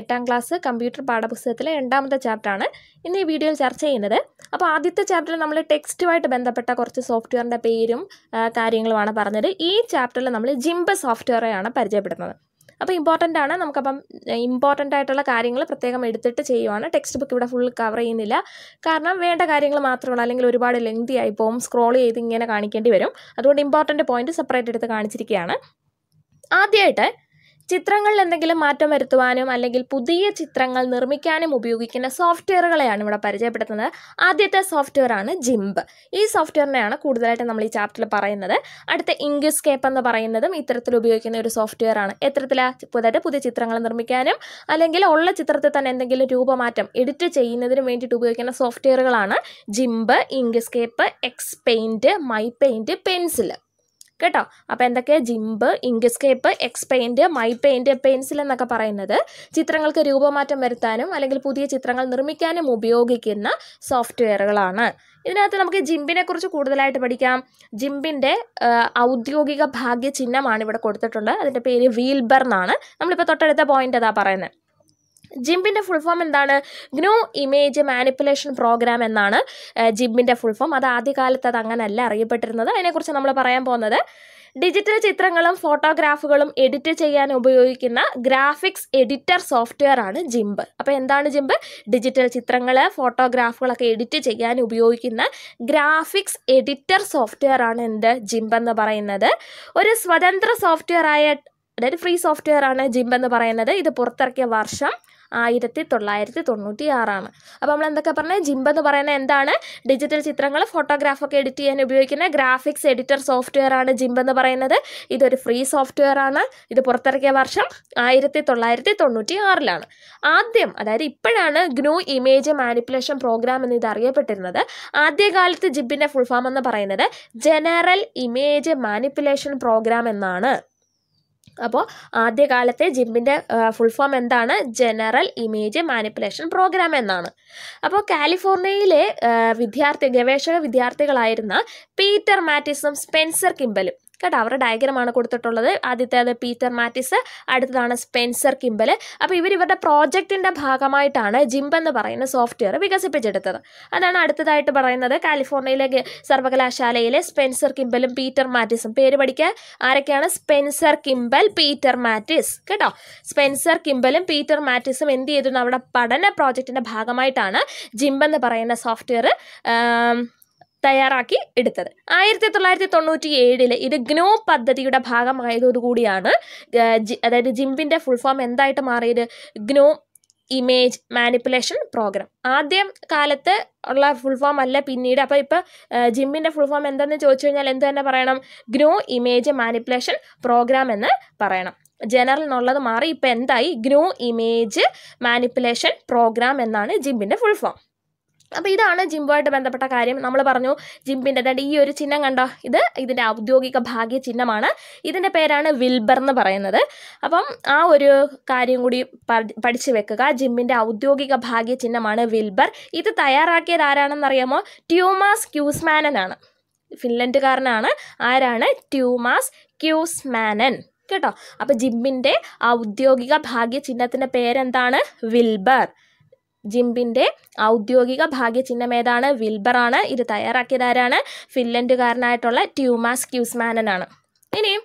എട്ടാം class computer പാഠപുസ്തകത്തിലെ രണ്ടാമത്തെ ചാപ്റ്ററാണ് ഇന്ന് ഈ വീഡിയോയിൽ ചർച്ച ചെയ്യുന്നത് അപ്പോൾ ആദ്യത്തെ ചാപ്റ്ററിൽ നമ്മൾ ടെക്സ്റ്റുമായിട്ട് ബന്ധപ്പെട്ട കുറച്ച് സോഫ്റ്റ്വെയറിൻ്റെ പേരും കാര്യങ്ങളുമാണ് പറഞ്ഞത് ഈ ചാപ്റ്ററിൽ നമ്മൾ ജിംബ് സോഫ്റ്റ്വെയറെയാണ് പരിചയപ്പെടുന്നത് അപ്പോൾ ഇമ്പോർട്ടൻ്റ് ആണ് നമുക്കപ്പം ഇമ്പോർട്ടൻ്റ് ആയിട്ടുള്ള കാര്യങ്ങൾ പ്രത്യേകം എടുത്തിട്ട് ചെയ്യുവാണ് ടെക്സ്റ്റ് ബുക്ക് ഇവിടെ ഫുൾ കവർ ചെയ്യുന്നില്ല കാരണം വേണ്ട കാര്യങ്ങൾ മാത്രമുള്ളൂ അല്ലെങ്കിൽ ഒരുപാട് ലെങ്തി ആയി പോകും സ്ക്രോൾ ചെയ്ത് ഇങ്ങനെ കാണിക്കേണ്ടി വരും അതുകൊണ്ട് ഇമ്പോർട്ടൻ്റ് പോയിന്റ് സെപ്പറേറ്റ് എടുത്ത് കാണിച്ചിരിക്കുകയാണ് ആദ്യമായിട്ട് ചിത്രങ്ങളിൽ എന്തെങ്കിലും മാറ്റം വരുത്തുവാനും അല്ലെങ്കിൽ പുതിയ ചിത്രങ്ങൾ നിർമ്മിക്കാനും ഉപയോഗിക്കുന്ന സോഫ്റ്റ്വെയറുകളെയാണ് ഇവിടെ പരിചയപ്പെടുത്തുന്നത് ആദ്യത്തെ സോഫ്റ്റ്വെയർ ആണ് ജിംബ് ഈ സോഫ്റ്റ്വെയറിനെയാണ് കൂടുതലായിട്ട് നമ്മൾ ഈ ചാപ്റ്ററിൽ പറയുന്നത് അടുത്ത ഇംഗ്യുസ്കേപ്പ് എന്ന് പറയുന്നതും ഇത്തരത്തിൽ ഉപയോഗിക്കുന്ന ഒരു സോഫ്റ്റ്വെയർ ആണ് ഇത്തരത്തിലാണ് പുതിയതായിട്ട് പുതിയ ചിത്രങ്ങൾ നിർമ്മിക്കാനും അല്ലെങ്കിൽ ഉള്ള ചിത്രത്തിൽ തന്നെ എന്തെങ്കിലും രൂപമാറ്റം എഡിറ്റ് ചെയ്യുന്നതിനും വേണ്ടിയിട്ട് ഉപയോഗിക്കുന്ന സോഫ്റ്റ്വെയറുകളാണ് GIMP Inkscape X paint my paint pencil കേട്ടോ അപ്പോൾ എന്തൊക്കെ GIMP Inkscape X paint my paint pencil എന്നൊക്കെ പറയുന്നത് ചിത്രങ്ങൾക്ക് രൂപമാറ്റം വരുത്താനും അല്ലെങ്കിൽ പുതിയ ചിത്രങ്ങൾ നിർമ്മിക്കാനും ഉപയോഗിക്കുന്ന സോഫ്റ്റ്വെയറുകളാണ് ഇതിനകത്ത് നമുക്ക് ജിംബിനെ കുറിച്ച് കൂടുതലായിട്ട് പഠിക്കാം ജിംബിൻ്റെ ഔദ്യോഗിക ഭാഗ്യ ചിഹ്നമാണ് ഇവിടെ കൊടുത്തിട്ടുള്ളത് അതിൻ്റെ പേര് വീൽബർ എന്നാണ് നമ്മളിപ്പോൾ തൊട്ടടുത്ത പോയിന്റ് അതാ പറയുന്നത് ജിംബിൻ്റെ ഫുൾ ഫോം എന്താണ് ഗ്നോ ഇമേജ് മാനിപ്പുലേഷൻ പ്രോഗ്രാം എന്നാണ് ജിംബിൻ്റെ ഫുൾ ഫോം അത് ആദ്യകാലത്ത് അത് അങ്ങനെയല്ല അറിയപ്പെട്ടിരുന്നത് അതിനെക്കുറിച്ച് നമ്മൾ പറയാൻ പോകുന്നത് ഡിജിറ്റൽ ചിത്രങ്ങളും ഫോട്ടോഗ്രാഫുകളും എഡിറ്റ് ചെയ്യാൻ ഉപയോഗിക്കുന്ന ഗ്രാഫിക്സ് എഡിറ്റർ സോഫ്റ്റ്വെയർ ആണ് ജിംബ് അപ്പോൾ എന്താണ് ജിംബ് ഡിജിറ്റൽ ചിത്രങ്ങൾ ഫോട്ടോഗ്രാഫുകളൊക്കെ എഡിറ്റ് ചെയ്യാൻ ഉപയോഗിക്കുന്ന ഗ്രാഫിക്സ് എഡിറ്റർ സോഫ്റ്റ്വെയർ ആണ് എന്ത് ജിംബ് എന്ന് പറയുന്നത് ഒരു സ്വതന്ത്ര സോഫ്റ്റ്വെയർ ആയ അതായത് ഫ്രീ സോഫ്റ്റ്വെയർ ആണ് ജിംബ് എന്ന് പറയുന്നത് ഇത് പുറത്തിറക്കിയ വർഷം ആയിരത്തി തൊള്ളായിരത്തി തൊണ്ണൂറ്റി ആറാണ് അപ്പോൾ നമ്മൾ എന്തൊക്കെ പറഞ്ഞത് ജിംബ് എന്ന് പറയുന്നത് എന്താണ് ഡിജിറ്റൽ ചിത്രങ്ങൾ ഫോട്ടോഗ്രാഫൊക്കെ എഡിറ്റ് ചെയ്യാൻ ഉപയോഗിക്കുന്ന ഗ്രാഫിക്സ് എഡിറ്റർ സോഫ്റ്റ്വെയർ ആണ് ജിംബ് എന്ന് പറയുന്നത് ഇതൊരു ഫ്രീ സോഫ്റ്റ്വെയർ ആണ് ഇത് പുറത്തിറക്കിയ വർഷം ആയിരത്തി തൊള്ളായിരത്തി തൊണ്ണൂറ്റി ആറിലാണ് ആദ്യം അതായത് ഇപ്പോഴാണ് ഗ്നൂ ഇമേജ് മാനിപ്പുലേഷൻ പ്രോഗ്രാം എന്ന് ഇത് അറിയപ്പെട്ടിരുന്നത് ആദ്യകാലത്ത് ജിബിൻ്റെ ഫുൾ ഫാം എന്ന് പറയുന്നത് ജനറൽ ഇമേജ് മാനിപ്പുലേഷൻ പ്രോഗ്രാം എന്നാണ് അപ്പോൾ ആദ്യകാലത്തെ ജിമ്മിൻ്റെ ഫുൾ ഫോം എന്താണ് ജനറൽ ഇമേജ് മാനിപ്പുലേഷൻ പ്രോഗ്രാം എന്നാണ് അപ്പോൾ കാലിഫോർണിയയിലെ വിദ്യാർത്ഥി ഗവേഷക വിദ്യാർത്ഥികളായിരുന്ന പീറ്റർ മാറ്റിസും സ്പെൻസർ കിംബലും കേട്ടോ അവരുടെ ഡയഗ്രമാണ് കൊടുത്തിട്ടുള്ളത് ആദ്യത്തേത് പീറ്റർ മാറ്റിസ് അടുത്തതാണ് സ്പെൻസർ കിംബൽ അപ്പോൾ ഇവർ ഇവരുടെ പ്രോജക്റ്റിൻ്റെ ഭാഗമായിട്ടാണ് ജിംബ് എന്ന് പറയുന്ന സോഫ്റ്റ്വെയർ വികസിപ്പിച്ചെടുത്തത് അതാണ് അടുത്തതായിട്ട് പറയുന്നത് കാലിഫോർണിയയിലെ സർവകലാശാലയിലെ സ്പെൻസർ കിംബലും പീറ്റർ മാറ്റിസും പേര് പഠിക്കുക ആരൊക്കെയാണ് സ്പെൻസർ കിംബൽ പീറ്റർ മാറ്റിസ് കേട്ടോ സ്പെൻസർ കിംബലും പീറ്റർ മാറ്റിസും എന്ത് ചെയ്തു അവിടെ പഠന പ്രോജക്റ്റിൻ്റെ ഭാഗമായിട്ടാണ് ജിംബ് എന്ന് പറയുന്ന സോഫ്റ്റ്വെയർ തയ്യാറാക്കി എടുത്തത് ആയിരത്തി തൊള്ളായിരത്തി തൊണ്ണൂറ്റി ഏഴില് ഇത് ഗ്നോ പദ്ധതിയുടെ ഭാഗമായതോടുകൂടിയാണ് അതായത് ജിംബിന്റെ ഫുൾ ഫോം എന്തായിട്ട് മാറിയത് ഗ്നോ ഇമേജ് മാനിപ്പുലേഷൻ പ്രോഗ്രാം ആദ്യം കാലത്ത് ഉള്ള ഫുൾ ഫോം അല്ല പിന്നീട് അപ്പോൾ ഇപ്പോൾ ജിമ്മിൻ്റെ ഫുൾ ഫോം എന്തെന്ന് ചോദിച്ചു കഴിഞ്ഞാൽ എന്ത് തന്നെ പറയണം ഗ്നോ ഇമേജ് മാനിപ്പുലേഷൻ പ്രോഗ്രാം എന്ന് പറയണം ജനറൽ എന്നുള്ളത് മാറി ഇപ്പോൾ എന്തായി ഗ്നോ ഇമേജ് മാനിപ്പുലേഷൻ പ്രോഗ്രാം എന്നാണ് ജിമ്മിൻ്റെ ഫുൾ ഫോം അപ്പോൾ ഇതാണ് ജിമ്പുമായിട്ട് ബന്ധപ്പെട്ട കാര്യം നമ്മൾ പറഞ്ഞു ജിമ്പിൻ്റെ അതായത് ഈ ഒരു ചിഹ്നം കണ്ടോ ഇത് ഇതിൻ്റെ ഔദ്യോഗിക ഭാഗ്യ ചിഹ്നമാണ് ഇതിൻ്റെ പേരാണ് വിൽബർ എന്ന് പറയുന്നത് അപ്പം ആ ഒരു കാര്യം കൂടി പഠിച്ചു വെക്കുക ജിമ്പിൻ്റെ ഔദ്യോഗിക ഭാഗ്യ ചിഹ്നമാണ് വിൽബർ ഇത് തയ്യാറാക്കിയത് ആരാണെന്നറിയാമോ ട്യൂമാസ് ക്യൂസ്മാനനാണ് ഫിൻലൻഡുകാരനാണ് ആരാണ് ട്യൂമാസ് ക്യൂസ്മാനൻ കേട്ടോ അപ്പോൾ ജിമ്മിൻ്റെ ഔദ്യോഗിക ഭാഗ്യ ചിഹ്നത്തിൻ്റെ പേരെന്താണ് വിൽബർ ജിംബിൻ്റെ ഔദ്യോഗിക ഭാഗ്യചിഹ്നം ഏതാണ് വിൽബറാണ് ഇത് തയ്യാറാക്കിയതാരാണ് ഫിൻലൻഡുകാരനായിട്ടുള്ള ട്യൂമാസ് ക്യൂസ്മാനനാണ് ഇനിയും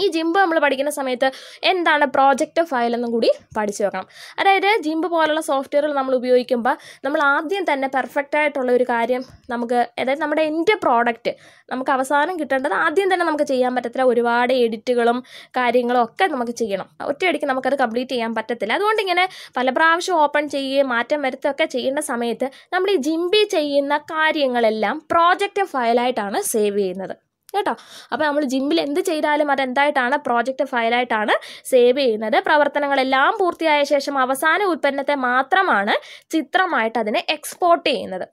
ഈ ജിംബ് നമ്മൾ പഠിക്കുന്ന സമയത്ത് എന്താണ് പ്രോജക്റ്റ് ഫയൽ എന്നും കൂടി പഠിച്ചു വെക്കണം അതായത് ജിംബ് പോലുള്ള സോഫ്റ്റ്വെയറുകൾ നമ്മൾ ഉപയോഗിക്കുമ്പോൾ നമ്മൾ ആദ്യം തന്നെ പെർഫെക്റ്റ് ആയിട്ടുള്ള ഒരു കാര്യം നമുക്ക് അതായത് നമ്മുടെ എൻ്റെ പ്രോഡക്റ്റ് നമുക്ക് അവസാനം കിട്ടേണ്ടത് ആദ്യം തന്നെ നമുക്ക് ചെയ്യാൻ പറ്റത്തില്ല ഒരുപാട് എഡിറ്റുകളും കാര്യങ്ങളും ഒക്കെ നമുക്ക് ചെയ്യണം ഒറ്റയടിക്ക് നമുക്കത് കംപ്ലീറ്റ് ചെയ്യാൻ പറ്റത്തില്ല അതുകൊണ്ട് ഇങ്ങനെ പല പ്രാവശ്യം ഓപ്പൺ ചെയ്യുകയും മാറ്റം വരുത്തുകയൊക്കെ ചെയ്യേണ്ട സമയത്ത് നമ്മൾ ഈ ജിംബി ചെയ്യുന്ന കാര്യങ്ങളെല്ലാം പ്രോജക്റ്റ് ഫയലായിട്ടാണ് സേവ് ചെയ്യുന്നത് കേട്ടോ അപ്പോൾ നമ്മൾ ജിമ്മിൽ എന്ത് ചെയ്താലും അതെന്തായിട്ടാണ് പ്രോജക്റ്റ് ഫയലായിട്ടാണ് സേവ് ചെയ്യുന്നത് പ്രവർത്തനങ്ങളെല്ലാം പൂർത്തിയായ ശേഷം അവസാന ഉൽപ്പന്നത്തെ മാത്രമാണ് ചിത്രമായിട്ട് അതിനെ എക്സ്പോർട്ട് ചെയ്യുന്നത്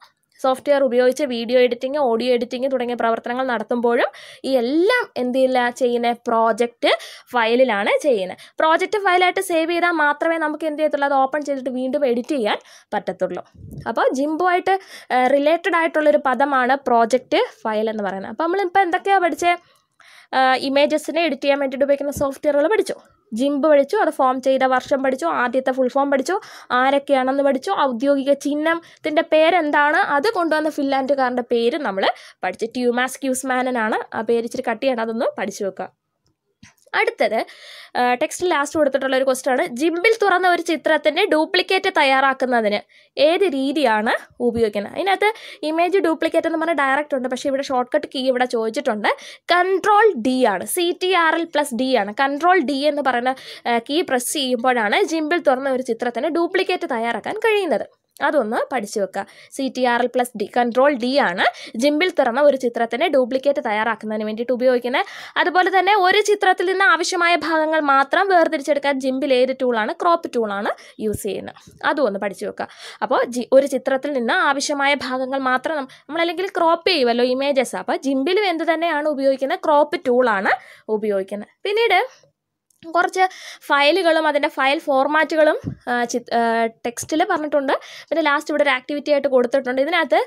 സോഫ്റ്റ്വെയർ ഉപയോഗിച്ച് വീഡിയോ എഡിറ്റിംഗ് ഓഡിയോ എഡിറ്റിംഗ് തുടങ്ങിയ പ്രവർത്തനങ്ങൾ നടത്തുമ്പോഴും ഈ എല്ലാം എന്ത് ചെയ്യില്ല ചെയ്യുന്ന പ്രോജക്റ്റ് ഫയലിലാണ് ചെയ്യുന്നത് പ്രോജക്റ്റ് ഫയലായിട്ട് സേവ് ചെയ്താൽ മാത്രമേ നമുക്ക് എന്ത് ചെയ്യത്തുള്ളൂ അത് ഓപ്പൺ ചെയ്തിട്ട് വീണ്ടും എഡിറ്റ് ചെയ്യാൻ പറ്റത്തുള്ളൂ അപ്പോൾ ജിംബോ ആയിട്ട് റിലേറ്റഡ് ആയിട്ടുള്ളൊരു പദമാണ് പ്രോജക്റ്റ് ഫയൽ എന്ന് പറയുന്നത് അപ്പോൾ നമ്മളിപ്പോൾ എന്തൊക്കെയാണ് പഠിച്ചത് ഇമേജസിനെ എഡിറ്റ് ചെയ്യാൻ വേണ്ടിയിട്ട് ഉപയോഗിക്കുന്ന സോഫ്റ്റ്വെയറുകൾ പഠിച്ചു ജിംബ് പഠിച്ചു അത് ഫോം ചെയ്ത വർഷം പഠിച്ചു ആദ്യത്തെ ഫുൾ ഫോം പഠിച്ചു ആരൊക്കെയാണെന്ന് പഠിച്ചു ഔദ്യോഗിക ചിഹ്നത്തിൻ്റെ പേരെന്താണ് അത് കൊണ്ടുവന്ന ഫിൻലാൻഡുകാരൻ്റെ പേര് നമ്മൾ പഠിച്ചു ട്യൂമാസ് ക്യൂസ്മാനനാണ് ആ പേര് ഇച്ചിരി കട്ടിയാണ് അതൊന്ന് പഠിച്ചു വെക്കുക അടുത്തത് ടെക്സ്റ്റ് ലാസ്റ്റ് കൊടുത്തിട്ടുള്ള ഒരു ക്വസ്റ്റ്യൻ ആണ് ജിമ്പിൽ തുറന്ന ഒരു ചിത്രത്തിൻ്റെ ഡ്യൂപ്ലിക്കേറ്റ് തയ്യാറാക്കുന്നതിന് ഏത് രീതിയാണ് ഉപയോഗിക്കുന്നത് അതിനകത്ത് ഇമേജ് ഡ്യൂപ്ലിക്കേറ്റ് എന്ന് പറഞ്ഞാൽ ഡയറക്റ്റ് ഉണ്ട് പക്ഷേ ഇവിടെ ഷോർട്ട് കട്ട് കീ ഇവിടെ ചോദിച്ചിട്ടുണ്ട് കൺട്രോൾ ഡി ആണ് C T R L plus D ആണ് കൺട്രോൾ ഡി എന്ന് പറയുന്ന കീ പ്രസ് ചെയ്യുമ്പോഴാണ് ജിമ്പിൽ തുറന്ന ഒരു ചിത്രത്തിന് ഡ്യൂപ്ലിക്കേറ്റ് തയ്യാറാക്കാൻ കഴിയുന്നത് അതൊന്ന് പഠിച്ചു വെക്കുക C T R L plus D control D ആണ് ജിമ്പിൽ തുറന്ന ഒരു ചിത്രത്തിൻ്റെ ഡ്യൂപ്ലിക്കേറ്റ് തയ്യാറാക്കുന്നതിന് വേണ്ടിയിട്ട് ഉപയോഗിക്കുന്നത് അതുപോലെ തന്നെ ഒരു ചിത്രത്തിൽ നിന്ന് ആവശ്യമായ ഭാഗങ്ങൾ മാത്രം വേർതിരിച്ചെടുക്കാൻ ജിമ്പിൽ ഏത് ടൂളാണ് ക്രോപ്പ് ടൂളാണ് യൂസ് ചെയ്യുന്നത് അതും ഒന്ന് പഠിച്ചു വെക്കുക അപ്പോൾ ഒരു ചിത്രത്തിൽ നിന്ന് ആവശ്യമായ ഭാഗങ്ങൾ മാത്രം നമ്മളല്ലെങ്കിൽ ക്രോപ്പ് ചെയ്യുമല്ലോ ഇമേജസ് അപ്പോൾ ജിമ്പിലും എന്ത് തന്നെയാണ് ഉപയോഗിക്കുന്നത് ക്രോപ്പ് ടൂളാണ് ഉപയോഗിക്കുന്നത് പിന്നീട് കുറച്ച് ഫയലുകളും അതിൻ്റെ ഫയൽ ഫോർമാറ്റുകളും ടെക്സ്റ്റിൽ പറഞ്ഞിട്ടുണ്ട് പിന്നെ ലാസ്റ്റ് ഇവിടെ ഒരു ആക്ടിവിറ്റി ആയിട്ട് കൊടുത്തിട്ടുണ്ട് ഇതിനകത്ത്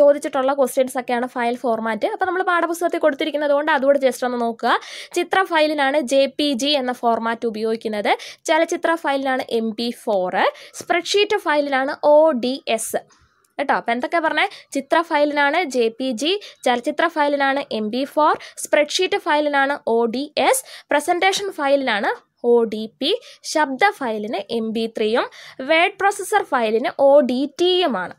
ചോദിച്ചിട്ടുള്ള ക്വസ്റ്റ്യൻസ് ഒക്കെയാണ് ഫയൽ ഫോർമാറ്റ് അപ്പോൾ നമ്മൾ പാഠപുസ്തകത്തിൽ കൊടുത്തിരിക്കുന്നത് കൊണ്ട് അതുകൂടെ ജസ്റ്റ് ഒന്ന് നോക്കുക ചിത്ര ഫയലിനാണ് ജെ പി ജി എന്ന ഫോർമാറ്റ് ഉപയോഗിക്കുന്നത് ചലച്ചിത്ര ഫയലിനാണ് എം പി ഫോറ് സ്പ്രെഡ്ഷീറ്റ് ഫയലിനാണ് ഒ ഡി എസ് കേട്ടോ അപ്പോൾ എന്തൊക്കെ പറഞ്ഞേ ചിത്ര ഫയലിനാണ് ജെ പി ജി ചലച്ചിത്ര ഫയലിനാണ് എം ബി ഫോർ സ്പ്രെഡ്ഷീറ്റ് ഫയലിനാണ് ഒ ഡി എസ് പ്രസൻറ്റേഷൻ ഫയലിനാണ് ഒ ഡി പി ശബ്ദ ഫയലിന് എം ബി ത്രീയും വേഡ് പ്രോസസ്സർ ഫയലിന് ഒ ഡി ടിയുമാണ്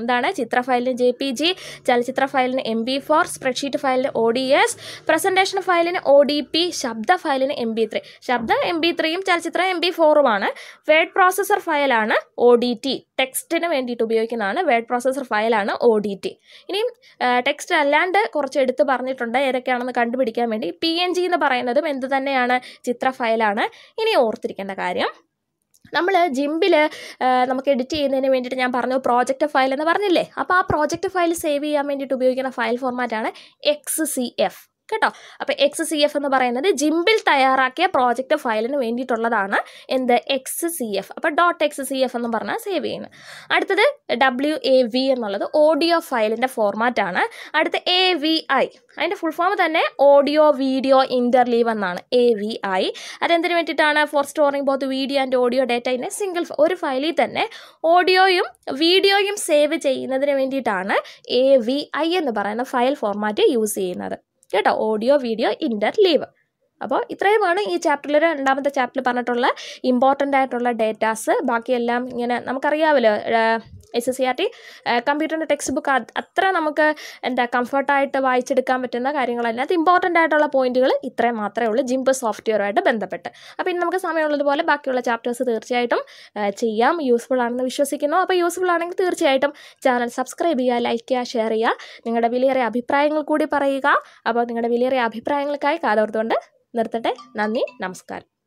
എന്താണ് ചിത്ര ഫയലിന് ജെ പി ജി ചലച്ചിത്ര ഫയലിന് M P four spreadsheet ഫയലിന് O D S presentation ഫയലിന് ഒ ഡി പി ശബ്ദ ഫയലിന് എം ബി ത്രീ ശബ്ദ എം ബി ത്രീയും ചലച്ചിത്ര എം ബി ഫോറുമാണ് വേഡ് പ്രോസസ്സർ ഫയലാണ് ഒ ഡി ടി ടെക്സ്റ്റിന് വേണ്ടിയിട്ട് ഉപയോഗിക്കുന്നതാണ് വേഡ് പ്രോസസ്സർ ഫയലാണ് ഒ ഡി ടി ഇനിയും ടെക്സ്റ്റ് അല്ലാണ്ട് കുറച്ച് എടുത്ത് പറഞ്ഞിട്ടുണ്ട് ഏതൊക്കെയാണെന്ന് കണ്ടുപിടിക്കാൻ വേണ്ടി പി എൻ ജി എന്ന് പറയുന്നതും എന്ത് തന്നെയാണ് ചിത്ര ഫയലാണ് ഇനി ഓർത്തിരിക്കേണ്ട കാര്യം നമ്മൾ ജിംബിൽ നമുക്ക് എഡിറ്റ് ചെയ്യുന്നതിന് വേണ്ടിയിട്ട് ഞാൻ പറഞ്ഞു പ്രോജക്റ്റ് ഫയൽ എന്ന് പറഞ്ഞില്ലേ അപ്പോൾ ആ പ്രോജക്റ്റ് ഫയൽ സേവ് ചെയ്യാൻ വേണ്ടിയിട്ട് ഉപയോഗിക്കുന്ന ഫയൽ ഫോർമാറ്റാണ് എക്സ് സി എഫ് കേട്ടോ അപ്പോൾ എക്സ് സി എഫ് എന്ന് പറയുന്നത് ജിംബിൽ തയ്യാറാക്കിയ പ്രോജക്റ്റ് ഫയലിന് വേണ്ടിയിട്ടുള്ളതാണ് എന്ത് എക്സ് സി എഫ് അപ്പോൾ ഡോട്ട് എക്സ് സി എഫ് എന്ന് പറഞ്ഞാൽ സേവ് ചെയ്യുന്നത് അടുത്തത് ഡബ്ല്യു എ വി എന്നുള്ളത് ഓഡിയോ ഫയലിൻ്റെ ഫോർമാറ്റാണ് അടുത്ത എ വി ഐ അതിൻ്റെ ഫുൾ ഫോം തന്നെ ഓഡിയോ വീഡിയോ ഇൻ്റർലീവ് എന്നാണ് എ വി ഐ അതെന്തിനു വേണ്ടിയിട്ടാണ് for storing both video and audio data in single ഒരു ഫയലിൽ തന്നെ ഓഡിയോയും വീഡിയോയും സേവ് ചെയ്യുന്നതിന് വേണ്ടിയിട്ടാണ് എ വി ഐ എന്ന് പറയുന്ന ഫയൽ ഫോർമാറ്റ് യൂസ് ചെയ്യുന്നത് കേട്ടോ ഓഡിയോ വീഡിയോ ലീവ് അപ്പോൾ ഇത്രയുമാണ് ഈ ചാപ്റ്ററിൽ രണ്ടാമത്തെ ചാപ്റ്ററിൽ പറഞ്ഞിട്ടുള്ള ഇമ്പോർട്ടൻ്റ് ആയിട്ടുള്ള ഡേറ്റാസ് ബാക്കിയെല്ലാം ഇങ്ങനെ നമുക്കറിയാമല്ലോ S S C R T കമ്പ്യൂട്ടറിൻ്റെ ടെക്സ്റ്റ് ബുക്ക് അത്ര നമുക്ക് എന്താ കംഫർട്ടായിട്ട് വായിച്ചെടുക്കാൻ പറ്റുന്ന കാര്യങ്ങളല്ല അത് ഇമ്പോർട്ടൻ്റ് ആയിട്ടുള്ള പോയിന്റുകൾ ഇത്രയും മാത്രമേ ഉള്ളൂ ജിംപ് സോഫ്റ്റ്വെയറുമായിട്ട് ബന്ധപ്പെട്ട് അപ്പോൾ ഇനി നമുക്ക് സമയമുള്ളതുപോലെ ബാക്കിയുള്ള ചാപ്റ്റേഴ്സ് തീർച്ചയായിട്ടും ചെയ്യാം യൂസ്ഫുൾ ആണെന്ന് വിശ്വസിക്കുന്നു അപ്പോൾ യൂസ്ഫുൾ ആണെങ്കിൽ തീർച്ചയായിട്ടും ചാനൽ സബ്സ്ക്രൈബ് ചെയ്യുക ലൈക്ക് ചെയ്യുക ഷെയർ ചെയ്യുക നിങ്ങളുടെ വിലയേറിയ അഭിപ്രായങ്ങൾ കൂടി പറയുക അപ്പോൾ നിങ്ങളുടെ വിലയേറിയ അഭിപ്രായങ്ങൾക്കായി കാതോർത്തുകൊണ്ട് നിർത്തട്ടെ നന്ദി നമസ്കാരം